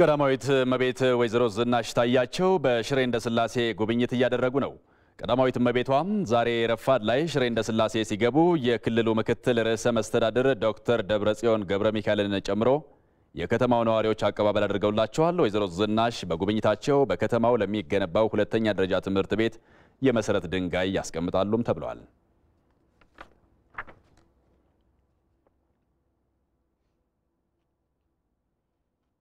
ቀዳማዊት እመቤት ወይዘሮ ዝናሽ ታያቸው በሽሬ እንዳስላሴ ጉብኝት እያደረጉ ነው። ቀዳማዊት እመቤቷም ዛሬ ረፋድ ላይ ሽሬ እንዳስላሴ ሲገቡ የክልሉ ምክትል ርዕሰ መስተዳድር ዶክተር ደብረጽዮን ገብረ ሚካኤልን ጨምሮ የከተማው ነዋሪዎች አቀባበል አድርገውላቸዋል። ወይዘሮ ዝናሽ በጉብኝታቸው በከተማው ለሚገነባው ሁለተኛ ደረጃ ትምህርት ቤት የመሰረት ድንጋይ ያስቀምጣሉም ተብሏል።